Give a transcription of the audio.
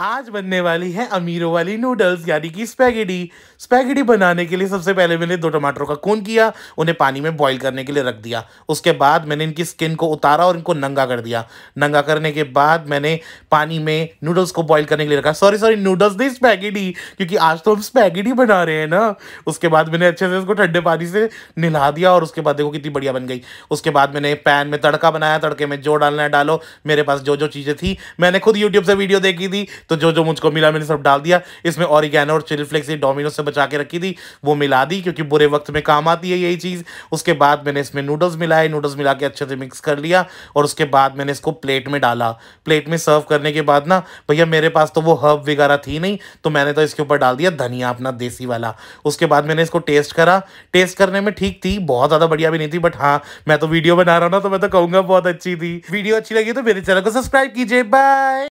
आज बनने वाली है अमीरों वाली नूडल्स यानी कि स्पैगेटी स्पैगेटी बनाने के लिए सबसे पहले मैंने दो टमाटरों का खून किया उन्हें पानी में बॉईल करने के लिए रख दिया उसके बाद मैंने इनकी स्किन को उतारा और इनको नंगा कर दिया नंगा करने के बाद मैंने पानी में नूडल्स को बॉईल करने के लिए रखा सॉरी सॉरी नूडल्स नहीं स्पैगेटी क्योंकि आज तो हम स्पैगेटी बना रहे हैं ना उसके बाद मैंने अच्छे से उसको ठंडे पानी से नहा दिया और उसके बाद देखो कितनी बढ़िया बन गई उसके बाद मैंने पैन में तड़का बनाया तड़के में जो डालना है डालो मेरे पास जो जो चीज़ें थी मैंने खुद यूट्यूब से वीडियो देखी थी तो जो जो मुझको मिला मैंने सब डाल दिया इसमें ऑरिगेनो और चिली फ्लेक्स डोमिनोज से बचा के रखी थी वो मिला दी क्योंकि बुरे वक्त में काम आती है यही चीज़ उसके बाद मैंने इसमें नूडल्स मिलाए नूडल्स मिला के अच्छे से मिक्स कर लिया और उसके बाद मैंने इसको प्लेट में डाला प्लेट में सर्व करने के बाद ना भैया मेरे पास तो वो हर्ब वगैरह थी नहीं तो मैंने तो इसके ऊपर डाल दिया धनिया अपना देसी वाला उसके बाद मैंने इसको टेस्ट करा टेस्ट करने में ठीक थी बहुत ज़्यादा बढ़िया भी नहीं थी बट हाँ मैं तो वीडियो बना रहा हूँ ना तो मैं तो कहूँगा बहुत अच्छी थी वीडियो अच्छी लगी तो मेरे चैनल को सब्सक्राइब कीजिए बाय